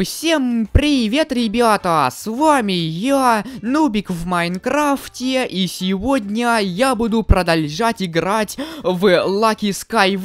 Всем привет, ребята! С вами я, Нубик в Майнкрафте, и сегодня я буду продолжать играть в Lucky Sky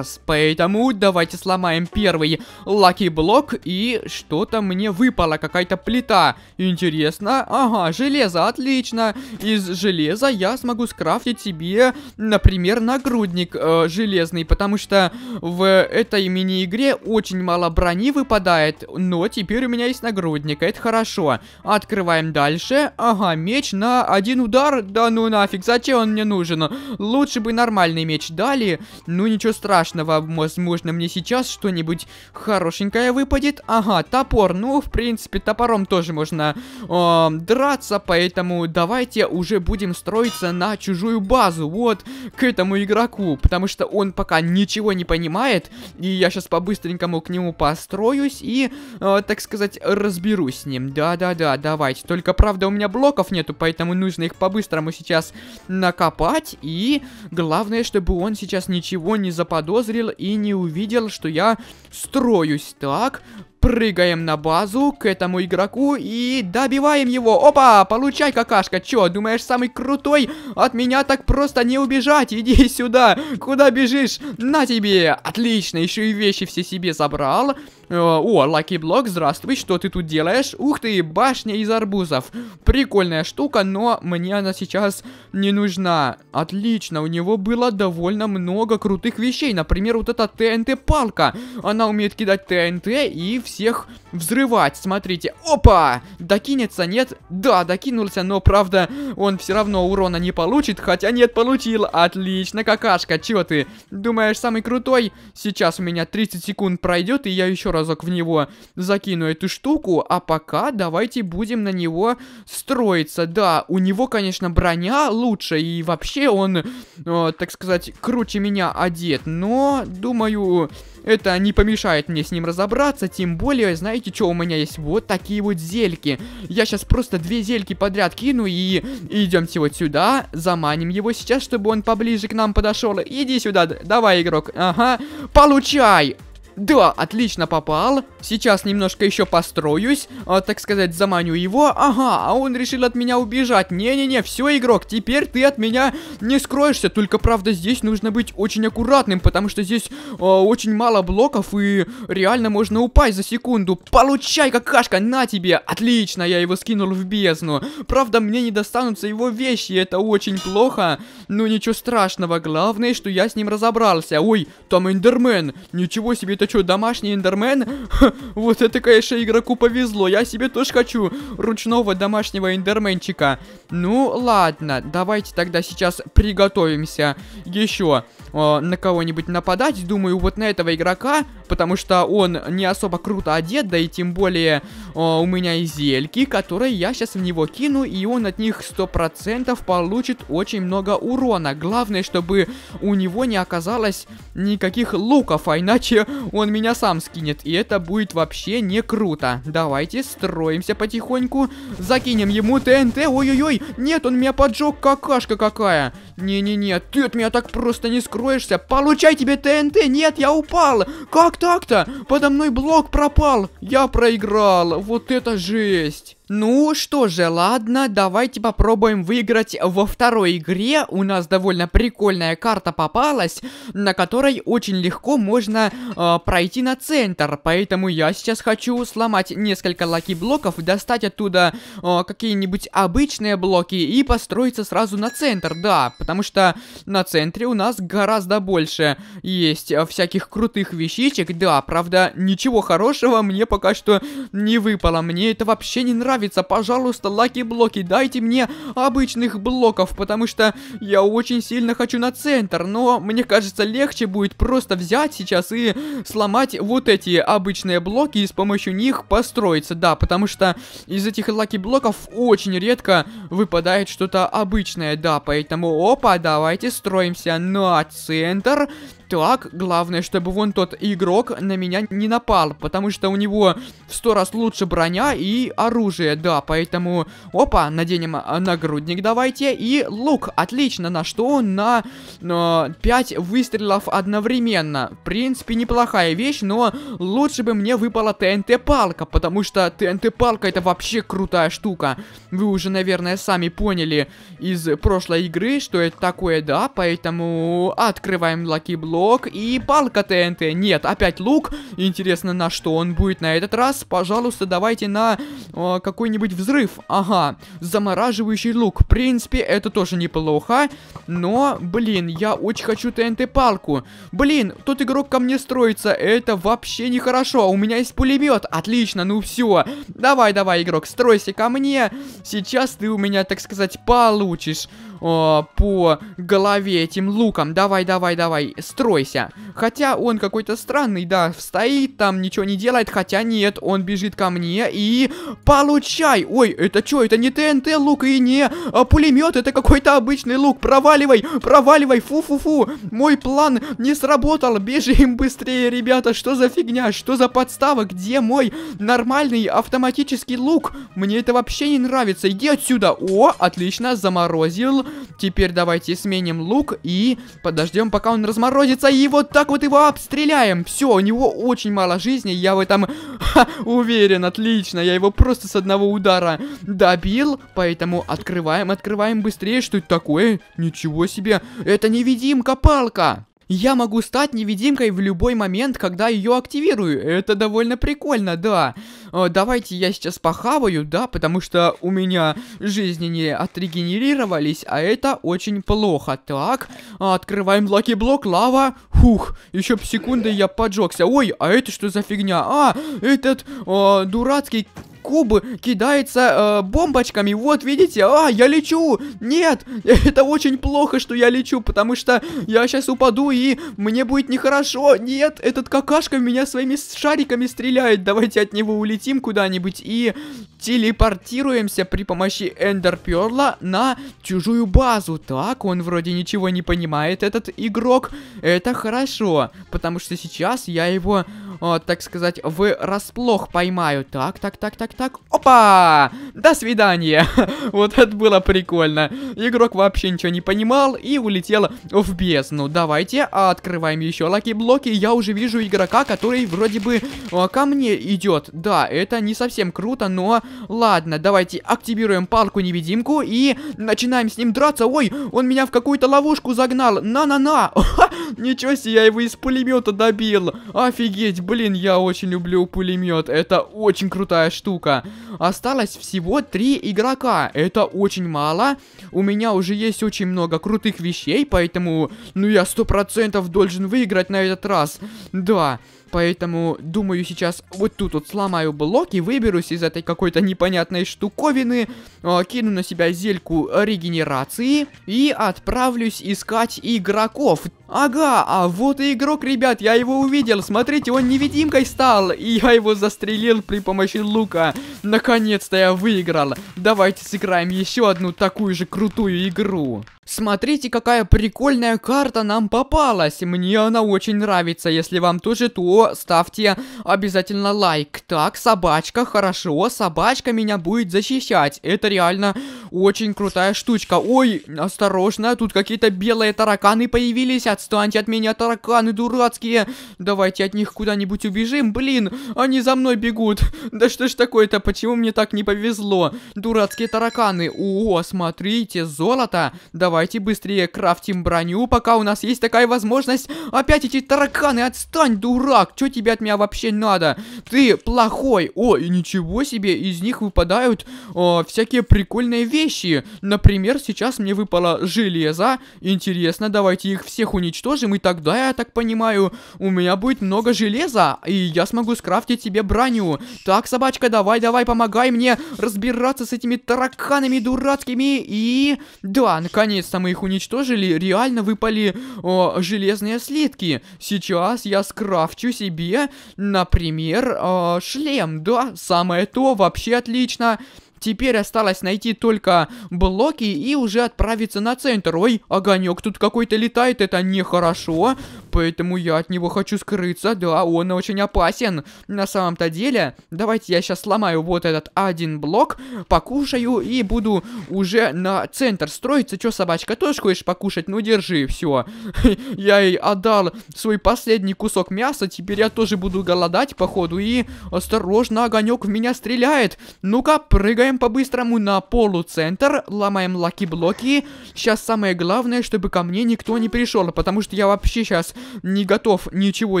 поэтому давайте сломаем первый Lucky Блок, и что-то мне выпала какая-то плита. Интересно, ага, железо, отлично. Из железа я смогу скрафтить себе, например, нагрудник э, железный, потому что в этой мини-игре очень мало брони выпадает, но теперь у меня есть нагрудник, это хорошо. Открываем дальше. Ага, меч на один удар, да ну нафиг, зачем он мне нужен? Лучше бы нормальный меч дали. Ну ничего страшного, возможно мне сейчас что-нибудь хорошенькое выпадет. Ага, топор, ну в принципе топором тоже можно э, драться, поэтому давайте уже будем строиться на чужую базу, вот, к этому игроку, потому что он пока ничего не понимает, и я сейчас по-быстренькому к нему построюсь, и Э, так сказать, разберусь с ним. Да-да-да, давайте. Только, правда, у меня блоков нету, поэтому нужно их по-быстрому сейчас накопать. И главное, чтобы он сейчас ничего не заподозрил и не увидел, что я строюсь. Так, прыгаем на базу к этому игроку и добиваем его. Опа, получай какашка. Чё, думаешь, самый крутой? От меня так просто не убежать. Иди сюда. Куда бежишь? На тебе. Отлично, еще и вещи все себе забрал. Э, о, Лаки Блок, здравствуй, что ты тут делаешь? Ух ты, башня из арбузов. Прикольная штука, но мне она сейчас не нужна. Отлично, у него было довольно много крутых вещей. Например, вот эта ТНТ-палка. Она умеет кидать ТНТ и всех взрывать. Смотрите, опа! Докинется, нет? Да, докинулся, но правда он все равно урона не получит. Хотя нет, получил. Отлично, какашка, чё ты? Думаешь, самый крутой? Сейчас у меня 30 секунд пройдет, и я еще раз разок в него закину эту штуку, а пока давайте будем на него строиться. Да, у него, конечно, броня лучше, и вообще он, э, так сказать, круче меня одет, но, думаю, это не помешает мне с ним разобраться, тем более, знаете, что у меня есть? Вот такие вот зельки. Я сейчас просто две зельки подряд кину и идемте вот сюда, заманим его сейчас, чтобы он поближе к нам подошел. Иди сюда, давай, игрок. Ага, получай! Да, отлично попал. Сейчас немножко еще построюсь, а, так сказать, заманю его. Ага, а он решил от меня убежать. Не-не-не, все, игрок, теперь ты от меня не скроешься. Только, правда, здесь нужно быть очень аккуратным, потому что здесь а, очень мало блоков и реально можно упасть за секунду. Получай, какашка, на тебе. Отлично, я его скинул в бездну. Правда, мне не достанутся его вещи, это очень плохо. Но ну, ничего страшного, главное, что я с ним разобрался. Ой, там Эндермен. Ничего себе, это что, домашний эндермен? вот это, конечно, игроку повезло. Я себе тоже хочу ручного домашнего эндерменчика. Ну, ладно. Давайте тогда сейчас приготовимся еще э, на кого-нибудь нападать. Думаю, вот на этого игрока, потому что он не особо круто одет, да и тем более э, у меня и зельки, которые я сейчас в него кину, и он от них 100% получит очень много урона. Главное, чтобы у него не оказалось никаких луков, а иначе он меня сам скинет, и это будет вообще не круто. Давайте строимся потихоньку, закинем ему ТНТ, ой-ой-ой, нет, он меня поджег, какашка какая. Не-не-не, ты от меня так просто не скроешься, получай тебе ТНТ, нет, я упал, как так-то? Подо мной блок пропал, я проиграл, вот это жесть. Ну что же, ладно, давайте попробуем выиграть во второй игре. У нас довольно прикольная карта попалась, на которой очень легко можно э, пройти на центр. Поэтому я сейчас хочу сломать несколько лаки-блоков, достать оттуда э, какие-нибудь обычные блоки и построиться сразу на центр, да. Потому что на центре у нас гораздо больше есть а, всяких крутых вещичек, да. Правда, ничего хорошего мне пока что не выпало, мне это вообще не нравится нравится. Пожалуйста, лаки-блоки, дайте мне обычных блоков, потому что я очень сильно хочу на центр. Но мне кажется, легче будет просто взять сейчас и сломать вот эти обычные блоки и с помощью них построиться. Да, потому что из этих лаки-блоков очень редко выпадает что-то обычное. Да, поэтому, опа, давайте строимся на центр. Так, главное, чтобы вон тот игрок на меня не напал, потому что у него в сто раз лучше броня и оружие, да, поэтому... Опа, наденем нагрудник давайте, и лук, отлично, на что? На э, 5 выстрелов одновременно. В принципе, неплохая вещь, но лучше бы мне выпала ТНТ-палка, потому что ТНТ-палка это вообще крутая штука. Вы уже, наверное, сами поняли из прошлой игры, что это такое, да, поэтому открываем лаки блок лук и палка ТНТ. Нет, опять лук. Интересно, на что он будет на этот раз. Пожалуйста, давайте на э, какой-нибудь взрыв. Ага, замораживающий лук. В принципе, это тоже неплохо. Но, блин, я очень хочу ТНТ-палку. Блин, тот игрок ко мне строится. Это вообще нехорошо. У меня есть пулемет. Отлично, ну все. Давай, давай, игрок, стройся ко мне. Сейчас ты у меня, так сказать, получишь э, по голове этим луком. Давай, давай, давай, стройся. Хотя он какой-то странный, да, стоит там, ничего не делает. Хотя нет, он бежит ко мне и... Получай! Ой, это что? Это не ТНТ лук и не а, пулемет, это какой-то обычный лук. Проваливай, проваливай, фу-фу-фу. Мой план не сработал. Бежим быстрее, ребята. Что за фигня? Что за подстава? Где мой нормальный автоматический лук? Мне это вообще не нравится. Иди отсюда. О, отлично, заморозил Теперь давайте сменим лук и подождем, пока он разморозится. И вот так вот его обстреляем. Все, у него очень мало жизни. Я в этом ха, уверен. Отлично. Я его просто с одного удара добил. Поэтому открываем, открываем быстрее. Что это такое? Ничего себе. Это невидимка-палка. Я могу стать невидимкой в любой момент, когда ее активирую. Это довольно прикольно, да. Э, давайте я сейчас похаваю, да, потому что у меня жизни не отрегенерировались, а это очень плохо. Так, открываем лаки блок, лава. Фух, еще секунды я поджегся. Ой, а это что за фигня? А, этот э, дурацкий кубы кидается э, бомбочками. Вот, видите? А, я лечу! Нет! Это очень плохо, что я лечу, потому что я сейчас упаду и мне будет нехорошо. Нет, этот какашка в меня своими шариками стреляет. Давайте от него улетим куда-нибудь и телепортируемся при помощи эндерперла на чужую базу. Так, он вроде ничего не понимает, этот игрок. Это хорошо, потому что сейчас я его о, так сказать, расплох поймаю. Так, так, так, так, так. Опа! До свидания! вот это было прикольно. Игрок вообще ничего не понимал и улетел в бездну. Давайте открываем еще лаки-блоки. Я уже вижу игрока, который вроде бы а, ко мне идет. Да, это не совсем круто, но ладно. Давайте активируем палку-невидимку и начинаем с ним драться. Ой, он меня в какую-то ловушку загнал. На-на-на! Ничего себе, я его из пулемета добил. Офигеть, блин, я очень люблю пулемет. Это очень крутая штука. Осталось всего три игрока. Это очень мало. У меня уже есть очень много крутых вещей, поэтому, ну, я сто процентов должен выиграть на этот раз. Да. Поэтому, думаю, сейчас вот тут вот сломаю блок и выберусь из этой какой-то непонятной штуковины, э, кину на себя зельку регенерации и отправлюсь искать игроков. Ага, а вот и игрок, ребят, я его увидел, смотрите, он невидимкой стал, и я его застрелил при помощи лука. Наконец-то я выиграл. Давайте сыграем еще одну такую же крутую игру. Смотрите, какая прикольная карта нам попалась. Мне она очень нравится. Если вам тоже, то ставьте обязательно лайк. Так, собачка, хорошо. Собачка меня будет защищать. Это реально очень крутая штучка. Ой, осторожно, тут какие-то белые тараканы появились. Отстаньте от меня, тараканы дурацкие. Давайте от них куда-нибудь убежим. Блин, они за мной бегут. Да что ж такое-то, почему мне так не повезло? Дурацкие тараканы. О, смотрите, золото. Давайте Давайте быстрее крафтим броню, пока у нас есть такая возможность. Опять эти тараканы, отстань, дурак! Что тебе от меня вообще надо? Ты плохой! О, и ничего себе, из них выпадают о, а, всякие прикольные вещи. Например, сейчас мне выпало железо. Интересно, давайте их всех уничтожим, и тогда, я так понимаю, у меня будет много железа, и я смогу скрафтить себе броню. Так, собачка, давай-давай, помогай мне разбираться с этими тараканами дурацкими, и... Да, наконец наконец-то мы их уничтожили, реально выпали о, железные слитки. Сейчас я скрафчу себе, например, о, шлем, да? Самое то, вообще отлично. Теперь осталось найти только блоки и уже отправиться на центр. Ой, огонек тут какой-то летает, это нехорошо. Поэтому я от него хочу скрыться. Да, он очень опасен. На самом-то деле, давайте я сейчас сломаю вот этот один блок, покушаю и буду уже на центр строиться. Че, собачка, тоже хочешь покушать? Ну, держи, все. Я ей отдал свой последний кусок мяса, теперь я тоже буду голодать, походу. И осторожно, огонек в меня стреляет. Ну-ка, прыгаем Играем по-быстрому на полуцентр, ломаем лаки-блоки. Сейчас самое главное, чтобы ко мне никто не пришел, потому что я вообще сейчас не готов ничего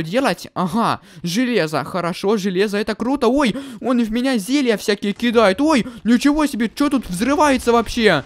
делать. Ага, железо, хорошо, железо, это круто. Ой, он в меня зелья всякие кидает. Ой, ничего себе, что тут взрывается вообще?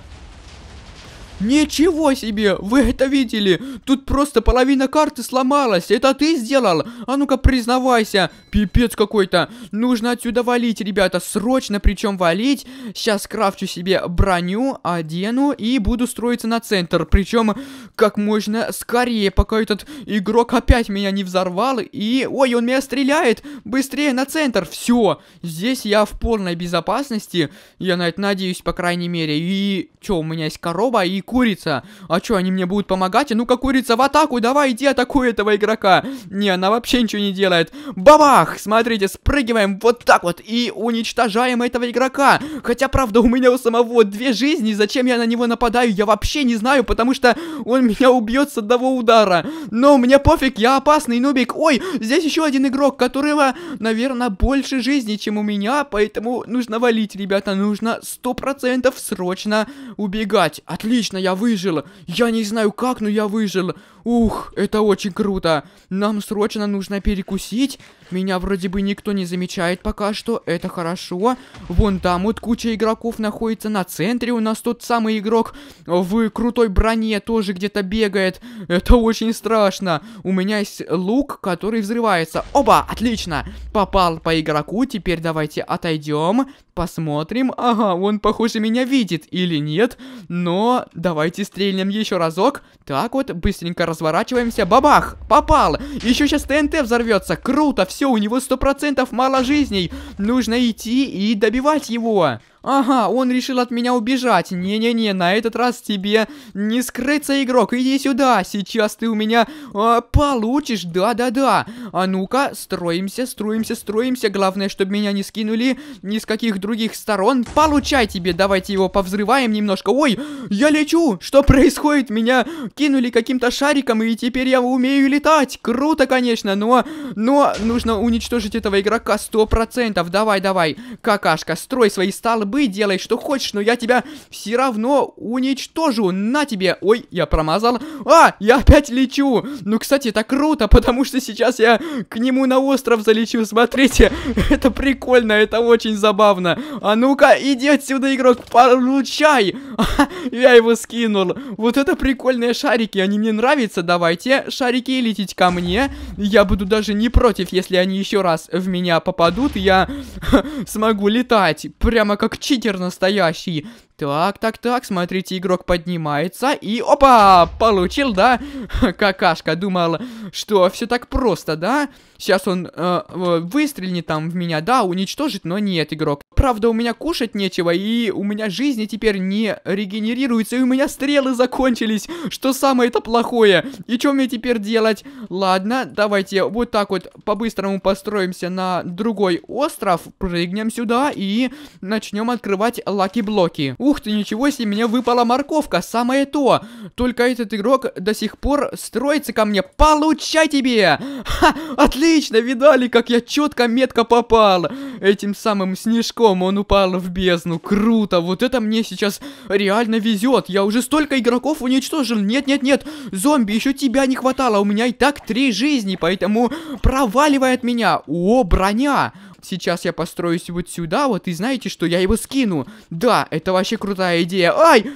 Ничего себе! Вы это видели? Тут просто половина карты сломалась. Это ты сделал? А ну-ка признавайся. Пипец какой-то. Нужно отсюда валить, ребята. Срочно причем валить. Сейчас крафчу себе броню, одену и буду строиться на центр. Причем как можно скорее, пока этот игрок опять меня не взорвал. И... Ой, он меня стреляет! Быстрее на центр! Все. Здесь я в полной безопасности. Я на это надеюсь, по крайней мере. И... Чё, у меня есть короба и курица. А что, они мне будут помогать? А ну-ка, курица, в атаку, давай, иди, атакуй этого игрока. Не, она вообще ничего не делает. Бабах! Смотрите, спрыгиваем вот так вот и уничтожаем этого игрока. Хотя, правда, у меня у самого две жизни, зачем я на него нападаю, я вообще не знаю, потому что он меня убьет с одного удара. Но мне пофиг, я опасный нубик. Ой, здесь еще один игрок, которого, наверное, больше жизни, чем у меня, поэтому нужно валить, ребята, нужно 100% срочно убегать. Отлично я выжила. Я не знаю как, но я выжила. Ух, это очень круто. Нам срочно нужно перекусить. Меня вроде бы никто не замечает пока что. Это хорошо. Вон там вот куча игроков находится на центре. У нас тот самый игрок в крутой броне тоже где-то бегает. Это очень страшно. У меня есть лук, который взрывается. Оба, отлично. Попал по игроку. Теперь давайте отойдем. Посмотрим. Ага, он, похоже, меня видит или нет. Но давайте стрельнем еще разок. Так вот, быстренько раз разворачиваемся, бабах, попал. Еще сейчас ТНТ взорвется, круто, все, у него 100% мало жизней. Нужно идти и добивать его. Ага, он решил от меня убежать. Не-не-не, на этот раз тебе не скрыться, игрок. Иди сюда, сейчас ты у меня а, получишь. Да-да-да. А ну-ка, строимся, строимся, строимся. Главное, чтобы меня не скинули ни с каких других сторон. Получай тебе, давайте его повзрываем немножко. Ой, я лечу. Что происходит? Меня кинули каким-то шариком, и теперь я умею летать. Круто, конечно, но... Но нужно уничтожить этого игрока 100%. Давай, давай. Какашка, строй свои столбы и делай что хочешь, но я тебя все равно уничтожу. На тебе. Ой, я промазал. А, я опять лечу. Ну, кстати, это круто, потому что сейчас я к нему на остров залечу. Смотрите, это прикольно, это очень забавно. А ну-ка, иди отсюда, игрок, получай. Я его скинул. Вот это прикольные шарики, они мне нравятся. Давайте, шарики, летите ко мне. Я буду даже не против, если они еще раз в меня попадут. Я смогу летать прямо как читер настоящий. Так, так, так, смотрите, игрок поднимается и... Опа! Получил, да? Какашка думал, что все так просто, да? Сейчас он э, выстрельнет там в меня, да, уничтожит, но нет, игрок. Правда, у меня кушать нечего, и у меня жизни теперь не регенерируется, и у меня стрелы закончились, что самое-то плохое. И что мне теперь делать? Ладно, давайте вот так вот по-быстрому построимся на другой остров, прыгнем сюда и начнем открывать лаки-блоки. Ух ты, ничего себе, мне выпала морковка, самое то. Только этот игрок до сих пор строится ко мне. Получай тебе! Ха, отлично, видали, как я четко метко попал. Этим самым снежком он упал в бездну. Круто, вот это мне сейчас реально везет. Я уже столько игроков уничтожил. Нет-нет-нет, зомби, еще тебя не хватало. У меня и так три жизни, поэтому проваливай от меня. О, броня. Сейчас я построюсь вот сюда, вот, и знаете что, я его скину. Да, это вообще крутая идея. Ай!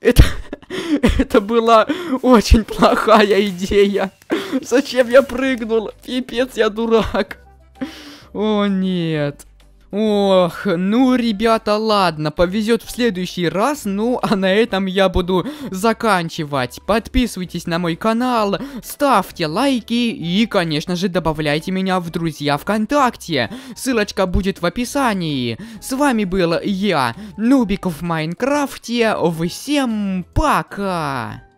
Это... это была очень плохая идея. Зачем я прыгнул? Пипец, я дурак. О, нет. Ох, ну, ребята, ладно, повезет в следующий раз, ну, а на этом я буду заканчивать. Подписывайтесь на мой канал, ставьте лайки и, конечно же, добавляйте меня в друзья ВКонтакте. Ссылочка будет в описании. С вами был я, Нубик в Майнкрафте, всем пока!